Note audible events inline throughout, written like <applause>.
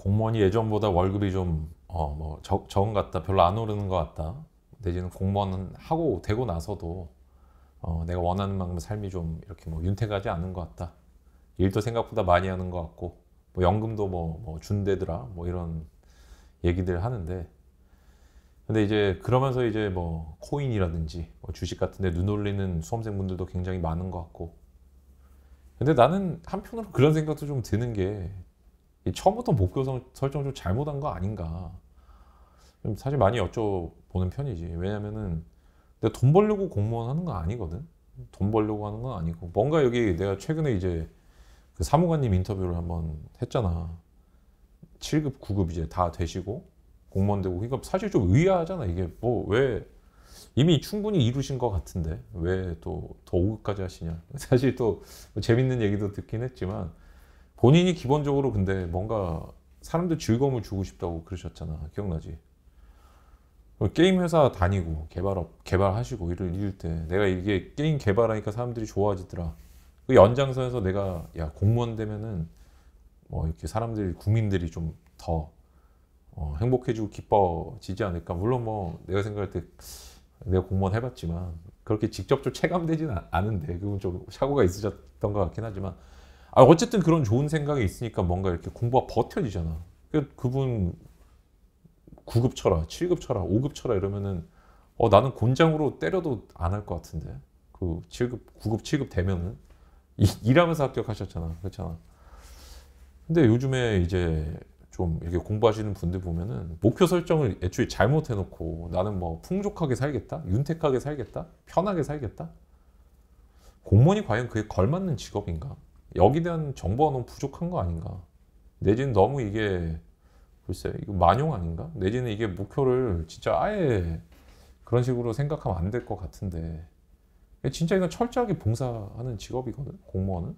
공무원이 예전보다 월급이 좀 어, 뭐 적, 적은 것 같다, 별로 안 오르는 것 같다. 내지는 공무원은 하고 되고 나서도 어, 내가 원하는 만큼 삶이 좀 이렇게 뭐 윤택하지 않은 것 같다. 일도 생각보다 많이 하는 것 같고 뭐 연금도 뭐, 뭐 준대더라 뭐 이런 얘기들 하는데 근데 이제 그러면서 이제 뭐 코인이라든지 뭐 주식 같은데 눈 올리는 수험생분들도 굉장히 많은 것 같고 근데 나는 한편으로 그런 생각도 좀 드는 게 처음부터 목표 설정 좀 잘못한 거 아닌가 사실 많이 여쭤보는 편이지 왜냐면은 내가 돈 벌려고 공무원 하는 건 아니거든 돈 벌려고 하는 건 아니고 뭔가 여기 내가 최근에 이제 그 사무관님 인터뷰를 한번 했잖아 7급 9급 이제 다 되시고 공무원 되고 그러니까 사실 좀 의아하잖아 이게 뭐 왜 이미 충분히 이루신 것 같은데 왜 또 더 5급까지 하시냐 <laughs> 사실 또뭐 재밌는 얘기도 듣긴 했지만 본인이 기본적으로 근데 뭔가 사람들 즐거움을 주고 싶다고 그러셨잖아. 기억나지? 게임 회사 다니고 개발업 개발하시고 이럴 이럴 때 내가 이게 게임 개발하니까 사람들이 좋아지더라. 그 연장선에서 내가 야 공무원 되면은 뭐 이렇게 사람들이 국민들이 좀더 어, 행복해지고 기뻐지지 않을까. 물론 뭐 내가 생각할 때 내가 공무원 해봤지만 그렇게 직접적으로 체감되지는 않은데 그건 좀 사고가 있으셨던 것 같긴 하지만 아, 어쨌든 그런 좋은 생각이 있으니까 뭔가 이렇게 공부가 버텨지잖아. 그분 9급 쳐라, 7급 쳐라, 5급 쳐라 이러면은 어, 나는 곤장으로 때려도 안 할 것 같은데. 그 7급, 9급, 7급 되면은 이, 일하면서 합격하셨잖아. 그렇잖아. 근데 요즘에 이제 좀 이렇게 공부하시는 분들 보면은 목표 설정을 애초에 잘못 해놓고 나는 뭐 풍족하게 살겠다, 윤택하게 살겠다, 편하게 살겠다. 공무원이 과연 그에 걸맞는 직업인가? 여기 대한 정보가 너무 부족한 거 아닌가. 내지는 너무 이게 글쎄 이거 만용 아닌가? 내지는 이게 목표를 진짜 아예 그런 식으로 생각하면 안 될 것 같은데 진짜 이건 철저하게 봉사하는 직업이거든 공무원은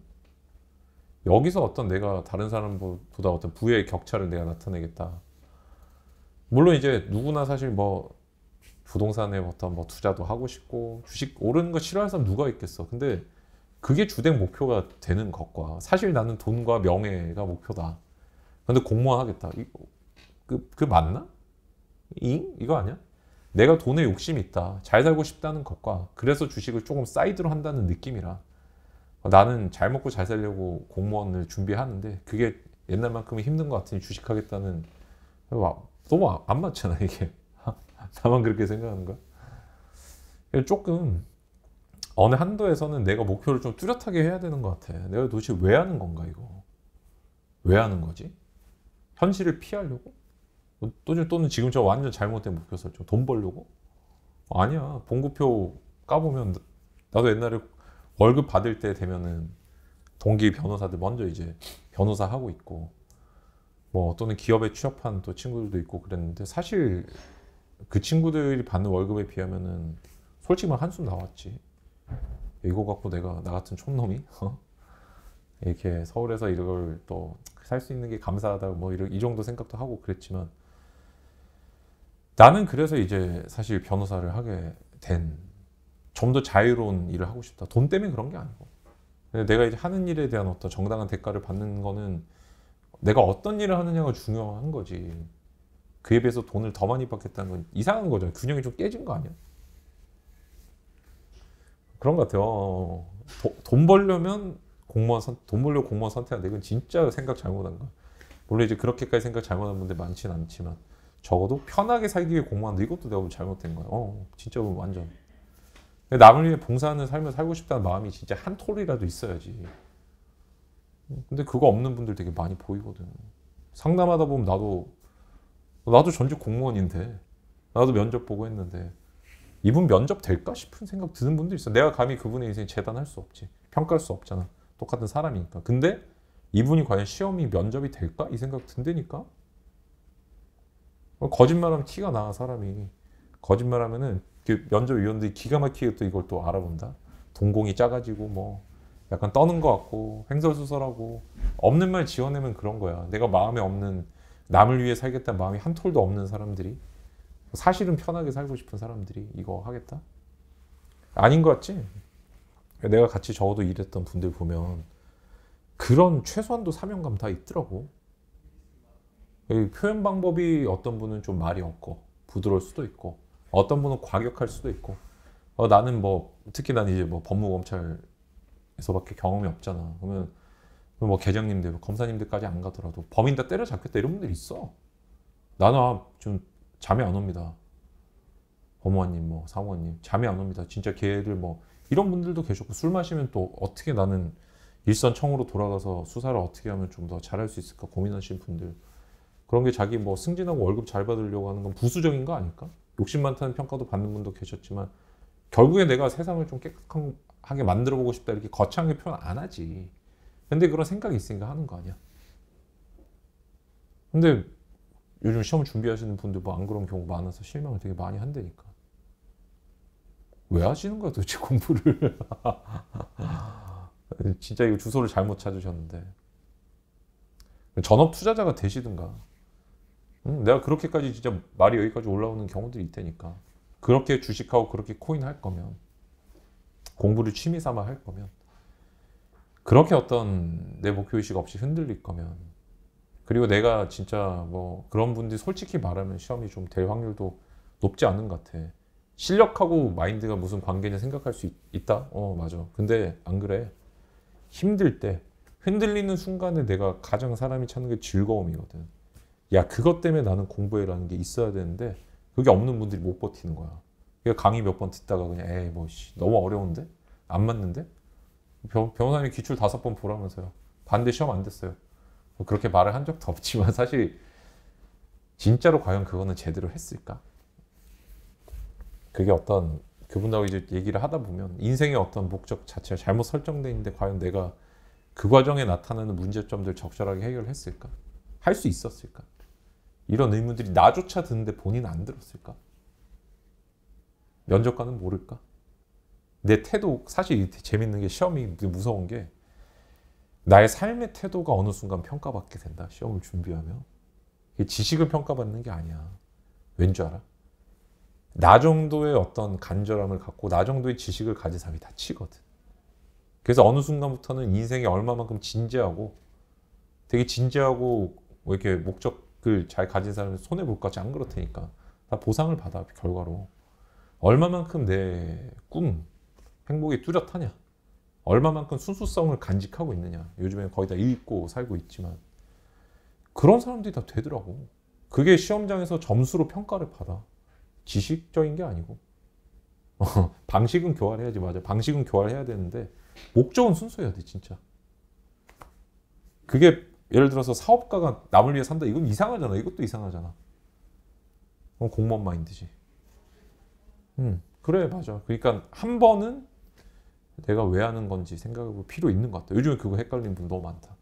여기서 어떤 내가 다른 사람보다 어떤 부의 격차를 내가 나타내겠다 물론 이제 누구나 사실 뭐 부동산에 어떤 뭐 투자도 하고 싶고 주식 오르는 거 싫어하는 사람 누가 있겠어 근데 그게 주된 목표가 되는 것과 사실 나는 돈과 명예가 목표다. 근데 공무원 하겠다. 그, 그 맞나? 잉? 이거 아니야? 내가 돈에 욕심이 있다. 잘 살고 싶다는 것과 그래서 주식을 조금 사이드로 한다는 느낌이라 나는 잘 먹고 잘 살려고 공무원을 준비하는데 그게 옛날만큼은 힘든 것 같으니 주식하겠다는 너무 안 맞잖아 이게 <laughs> 나만 그렇게 생각하는 거야? 그러니까 조금 어느 한도에서는 내가 목표를 좀 뚜렷하게 해야 되는 것 같아. 내가 도대체 왜 하는 건가 이거? 왜 하는 거지? 현실을 피하려고? 뭐 또는, 또는 지금 저 완전 잘못된 목표 설정. 돈 벌려고? 아니야. 봉급표 까보면 나도 옛날에 월급 받을 때 되면은 동기 변호사들 먼저 이제 변호사 하고 있고 뭐 또는 기업에 취업한 또 친구들도 있고 그랬는데 사실 그 친구들이 받는 월급에 비하면은 솔직히 한숨 나왔지. 이거 갖고 내가 나 같은 촌놈이 어? 이렇게 서울에서 이걸 또 살 수 있는 게 감사하다고 뭐 이 정도 생각도 하고 그랬지만 나는 그래서 이제 사실 변호사를 하게 된 좀 더 자유로운 일을 하고 싶다. 돈 때문에 그런 게 아니고. 내가 이제 하는 일에 대한 어떤 정당한 대가를 받는 거는 내가 어떤 일을 하느냐가 중요한 거지. 그에 비해서 돈을 더 많이 받겠다는 건 이상한 거죠. 균형이 좀 깨진 거 아니야? 그런 것 같아요. 어, 어. 도, 돈 벌려면 공무원 선, 돈 벌려 공무원 선택한다. 이건 진짜 생각 잘못한 거. 물론 이제 그렇게까지 생각 잘못한 분들 많진 않지만 적어도 편하게 살기 위해 공무원다 이것도 내가 잘못된 거야. 어, 어. 진짜 완전. 남을 위해 봉사하는 삶을 살고 싶다는 마음이 진짜 한 톨이라도 있어야지. 근데 그거 없는 분들 되게 많이 보이거든. 상담하다 보면 나도 나도 전직 공무원인데 나도 면접 보고 했는데 이분 면접 될까 싶은 생각 드는 분도 있어. 내가 감히 그분의 인생 재단할 수 없지. 평가할 수 없잖아. 똑같은 사람이니까. 근데 이분이 과연 시험이 면접이 될까? 이 생각 든다니까? 어, 거짓말하면 티가 나, 사람이. 거짓말하면은 그 면접위원들이 기가 막히게 또 이걸 또 알아본다. 동공이 짜가지고 뭐 약간 떠는 것 같고 횡설수설하고 없는 말 지어내면 그런 거야. 내가 마음에 없는 남을 위해 살겠다는 마음이 한 톨도 없는 사람들이 사실은 편하게 살고 싶은 사람들이 이거 하겠다? 아닌 것 같지? 내가 같이 적어도 일했던 분들 보면 그런 최소한도 사명감 다 있더라고. 표현 방법이 어떤 분은 좀 말이 없고 부드러울 수도 있고 어떤 분은 과격할 수도 있고 어, 나는 뭐 특히 난 이제 뭐 법무검찰에서밖에 경험이 없잖아. 그러면 뭐 계장님들, 검사님들까지 안 가더라도 범인 다 때려잡겠다 이런 분들 있어. 나나 아, 좀 잠이 안 옵니다. 어머님, 뭐 사모님 잠이 안 옵니다. 진짜 걔들 뭐 이런 분들도 계셨고 술 마시면 또 어떻게 나는 일선 청으로 돌아가서 수사를 어떻게 하면 좀 더 잘할 수 있을까 고민하시 분들 그런 게 자기 뭐 승진하고 월급 잘 받으려고 하는 건 부수적인 거 아닐까? 욕심 많다는 평가도 받는 분도 계셨지만 결국에 내가 세상을 좀 깨끗하게 만들어 보고 싶다 이렇게 거창하게 표현 안 하지. 근데 그런 생각이 있으니까 하는 거 아니야. 근데 요즘 시험 준비하시는 분들 뭐 안 그런 경우 많아서 실망을 되게 많이 한다니까. 왜 하시는 거야 도대체 공부를. <laughs> 진짜 이거 주소를 잘못 찾으셨는데. 전업 투자자가 되시든가. 응? 내가 그렇게까지 진짜 말이 여기까지 올라오는 경우들이 있다니까. 그렇게 주식하고 그렇게 코인 할 거면 공부를 취미 삼아 할 거면 그렇게 어떤 내 목표 의식 없이 흔들릴 거면 그리고 내가 진짜 뭐 그런 분들이 솔직히 말하면 시험이 좀 될 확률도 높지 않은 것 같아. 실력하고 마인드가 무슨 관계냐 생각할 수 있, 다 어, 맞아. 근데 안 그래. 힘들 때, 흔들리는 순간에 내가 가장 사람이 찾는 게 즐거움이거든. 야, 그것 때문에 나는 공부해라는 게 있어야 되는데, 그게 없는 분들이 못 버티는 거야. 그러니까 강의 몇 번 듣다가 그냥, 에이, 뭐, 씨, 너무 어려운데? 안 맞는데? 변호사님 기출 다섯 번 보라면서요. 반대 시험 안 됐어요. 뭐 그렇게 말을 한 적도 없지만 <laughs> 사실 진짜로 과연 그거는 제대로 했을까? 그게 어떤 그분하고 이제 얘기를 하다 보면 인생의 어떤 목적 자체가 잘못 설정돼 있는데 과연 내가 그 과정에 나타나는 문제점들 적절하게 해결했을까? 할 수 있었을까? 이런 의문들이 나조차 드는데 본인 안 들었을까? 면접관은 모를까? 내 태도 사실 재밌는 게 시험이 무서운 게 나의 삶의 태도가 어느 순간 평가받게 된다. 시험을 준비하면. 지식을 평가받는 게 아니야. 왠 줄 알아? 나 정도의 어떤 간절함을 갖고 나 정도의 지식을 가진 사람이 다치거든. 그래서 어느 순간부터는 인생이 얼마만큼 진지하고 되게 진지하고 뭐 이렇게 목적을 잘 가진 사람이 손해 볼 것지 안 그렇다니까 다 보상을 받아 결과로 얼마만큼 내꿈 행복이 뚜렷하냐 얼마만큼 순수성을 간직하고 있느냐. 요즘에 거의 다 읽고 살고 있지만 그런 사람들이 다 되더라고. 그게 시험장에서 점수로 평가를 받아. 지식적인 게 아니고. <laughs> 방식은 교활해야지 맞아. 방식은 교활해야 되는데 목적은 순수해야 돼 진짜. 그게 예를 들어서 사업가가 남을 위해 산다. 이건 이상하잖아. 이것도 이상하잖아. 공무원 마인드지. 음, 그래 맞아. 그러니까 한 번은 내가 왜 하는 건지 생각해볼 필요 있는 것 같아요. 요즘에 그거 헷갈리는 분 너무 많다.